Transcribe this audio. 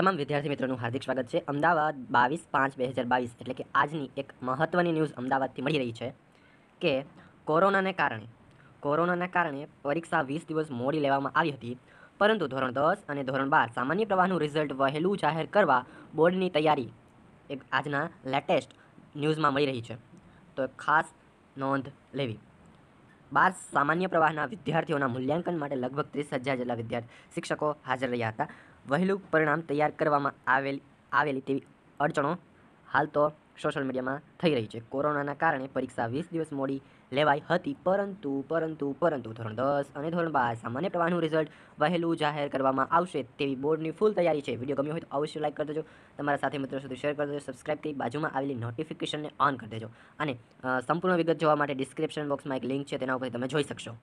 તમામ વિદ્યાર્થી મિત્રોનું હાર્દિક સ્વાગત છે અમદાવાદ બાવીસ પાંચ બે હજાર બાવીસ એટલે કે આજની એક મહત્ત્વની ન્યૂઝ અમદાવાદથી મળી રહી છે કે કોરોનાને કારણે કોરોનાને કારણે પરીક્ષા વીસ દિવસ મોડી લેવામાં આવી હતી પરંતુ ધોરણ દસ અને ધોરણ બાર સામાન્ય પ્રવાહનું રિઝલ્ટ વહેલું જાહેર કરવા બોર્ડની તૈયારી એક આજના લેટેસ્ટ ન્યૂઝમાં મળી રહી છે તો ખાસ નોંધ લેવી બાર સામાન્ય પ્રવાહના વિદ્યાર્થીઓના મૂલ્યાંકન માટે લગભગ ત્રીસ હજાર જેટલા વિદ્યાર્થી શિક્ષકો હાજર રહ્યા હતા વહેલું પરિણામ તૈયાર કરવામાં આવેલી આવેલી તેવી અડચણો હાલ તો સોશિયલ મીડિયામાં થઈ રહી છે કોરોનાના કારણે પરીક્ષા વીસ દિવસ મોડી લેવાઈ હતી પરંતુ પરંતુ પરંતુ ધોરણ દસ અને ધોરણ બાર સામાન્ય પ્રવાહનું રિઝલ્ટ વહેલું જાહેર કરવામાં આવશે તેવી બોર્ડની ફૂલ તૈયારી છે વિડીયો ગમ્યો હોય તો અવશ્ય લાઇક કરી દેજો તમારા સાથે મિત્રો સુધી શેર કરી દેજો સબસ્ક્રાઇબ કરી બાજુમાં આવેલી નોટિફિકેશનને ઓન કરી દેજો અને સંપૂર્ણ વિગત જોવા માટે ડિસ્ક્રિપ્શન બોક્સમાં એક લિંક છે તેના ઉપર તમે જોઈ શકશો